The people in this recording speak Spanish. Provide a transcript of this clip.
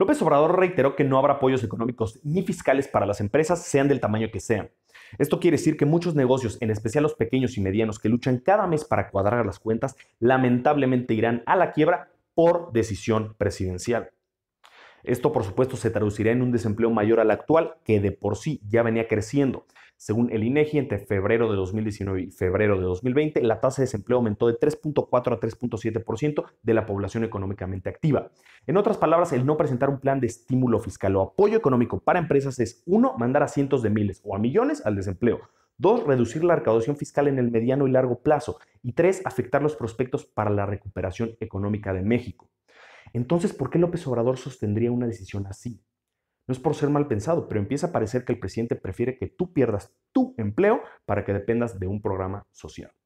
López Obrador reiteró que no habrá apoyos económicos ni fiscales para las empresas, sean del tamaño que sean. Esto quiere decir que muchos negocios, en especial los pequeños y medianos que luchan cada mes para cuadrar las cuentas, lamentablemente irán a la quiebra por decisión presidencial. Esto, por supuesto, se traducirá en un desempleo mayor al actual, que de por sí ya venía creciendo. Según el INEGI, entre febrero de 2019 y febrero de 2020, la tasa de desempleo aumentó de 3.4 a 3.7% de la población económicamente activa. En otras palabras, el no presentar un plan de estímulo fiscal o apoyo económico para empresas es, uno, mandar a cientos de miles o a millones al desempleo. Dos, reducir la recaudación fiscal en el mediano y largo plazo. Y tres, afectar los prospectos para la recuperación económica de México. Entonces, ¿por qué López Obrador sostendría una decisión así? No es por ser mal pensado, pero empieza a parecer que el presidente prefiere que tú pierdas tu empleo para que dependas de un programa social.